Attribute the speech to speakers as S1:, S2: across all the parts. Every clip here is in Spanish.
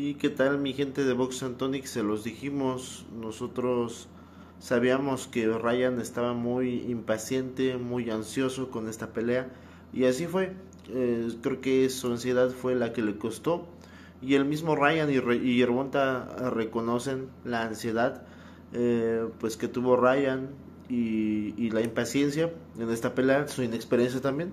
S1: ¿Y qué tal mi gente de Box Antonic? Se los dijimos, nosotros
S2: sabíamos que Ryan estaba muy impaciente, muy ansioso con esta pelea y así fue. Eh, creo que su ansiedad fue la que le costó y el mismo Ryan y, y Yerbonta reconocen la ansiedad eh, pues que tuvo Ryan y, y la impaciencia en esta pelea, su inexperiencia también.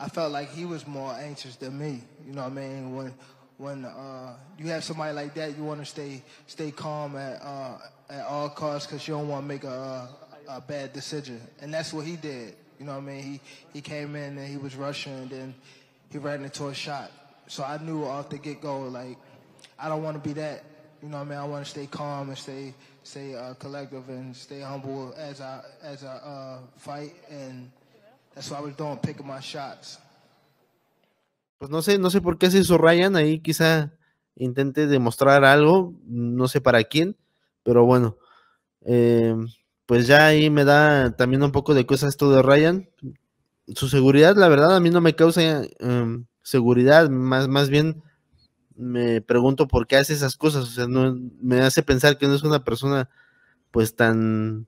S3: I felt like he was more anxious than me. You know what I mean? When when uh, you have somebody like that, you want to stay stay calm at uh, at all costs because you don't want to make a, a bad decision. And that's what he did. You know what I mean? He he came in and he was rushing, and then he ran into a shot. So I knew off the get go, like I don't want to be that. You know what I mean? I want to stay calm and stay stay uh, collective and stay humble as I as I uh, fight and Pues
S2: no sé, no sé por qué se hizo Ryan ahí, quizá intente demostrar algo, no sé para quién, pero bueno, em, pues ya ahí me da también un poco de cosas esto de Ryan. Su seguridad, la verdad, a mí no me causa em, seguridad, más, más bien me pregunto por qué hace esas cosas, o sea, no, me hace pensar que no es una persona pues tan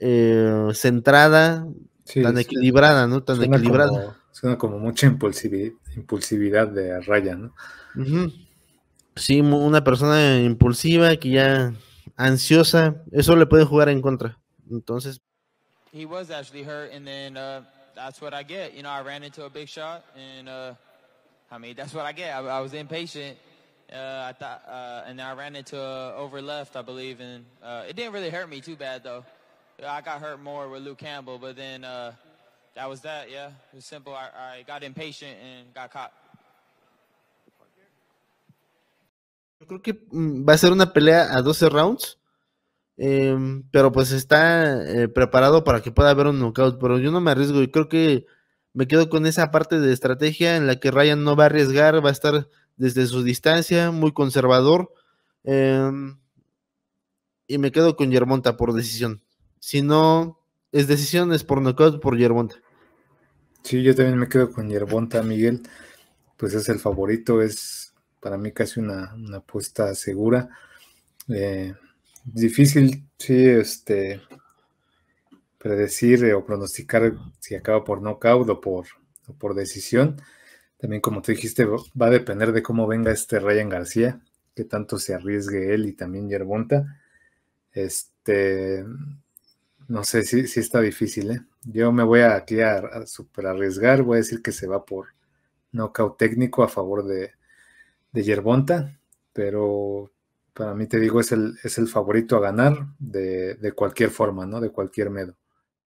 S2: eh, centrada, Sí, tan equilibrada, ¿no? Tan suena equilibrada. Como,
S1: suena como mucha impulsividad, impulsividad de Raya, ¿no?
S2: Uh -huh. Sí, una persona impulsiva que ya ansiosa, eso le puede jugar en contra. Entonces.
S4: He was actually hurt, and then uh, that's what I get. You know, I ran into a big shot, and uh, I mean that's what I get. I, I was impatient. Uh, I thought, uh, and I ran into a over left, I believe, and uh, it didn't really hurt me too bad though. I got more Luke Campbell, but then uh, Yeah,
S2: creo que mm, va a ser una pelea a 12 rounds, em, pero pues está eh, preparado para que pueda haber un knockout, pero yo no me arriesgo y creo que me quedo con esa parte de estrategia en la que Ryan no va a arriesgar, va a estar desde su distancia, muy conservador. Em, y me quedo con Yermonta por decisión. Si no, es decisión, es por
S1: nocaut por Yerbonta. Sí, yo también me quedo con Yerbonta, Miguel. Pues es el favorito, es para mí casi una, apuesta segura. Eh, difícil, sí, este predecir eh, o pronosticar si acaba por nocaut o por, por decisión. También, como te dijiste, va a depender de cómo venga este Ryan García, que tanto se arriesgue él y también Yerbonta. Este, no sé si está difícil, ¿eh? Yo me voy a a, a super arriesgar, voy a decir que se va por knockout técnico a favor de, de Yerbonta, pero para mí te digo, es el, es el favorito a ganar de, de cualquier forma, ¿no? De cualquier medio.